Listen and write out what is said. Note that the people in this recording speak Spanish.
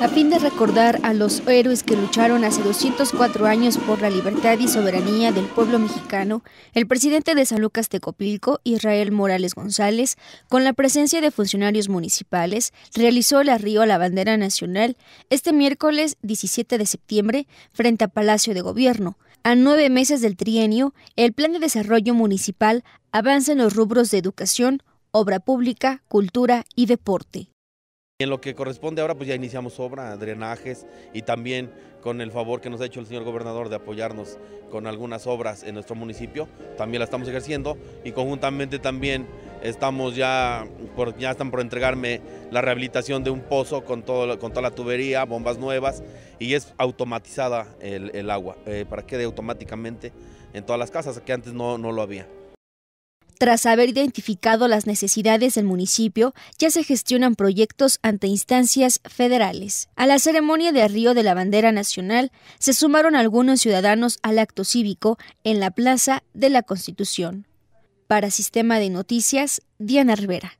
a fin de recordar a los héroes que lucharon hace 204 años por la libertad y soberanía del pueblo mexicano, el presidente de San Lucas Tecopilco, Israel Morales González, con la presencia de funcionarios municipales, realizó el arribo a la bandera nacional este miércoles 17 de septiembre frente a Palacio de Gobierno. A nueve meses del trienio, el Plan de Desarrollo Municipal avanza en los rubros de educación, obra pública, cultura y deporte. En lo que corresponde ahora, pues ya iniciamos obra, drenajes y también con el favor que nos ha hecho el señor gobernador de apoyarnos con algunas obras en nuestro municipio, también la estamos ejerciendo y conjuntamente también estamos ya, ya están por entregarme la rehabilitación de un pozo con, todo, con toda la tubería, bombas nuevas y es automatizada el, agua eh, para que quede automáticamente en todas las casas, que antes no, no lo había. Tras haber identificado las necesidades del municipio, ya se gestionan proyectos ante instancias federales. A la ceremonia de Río de la Bandera Nacional se sumaron algunos ciudadanos al acto cívico en la Plaza de la Constitución. Para Sistema de Noticias, Diana Rivera.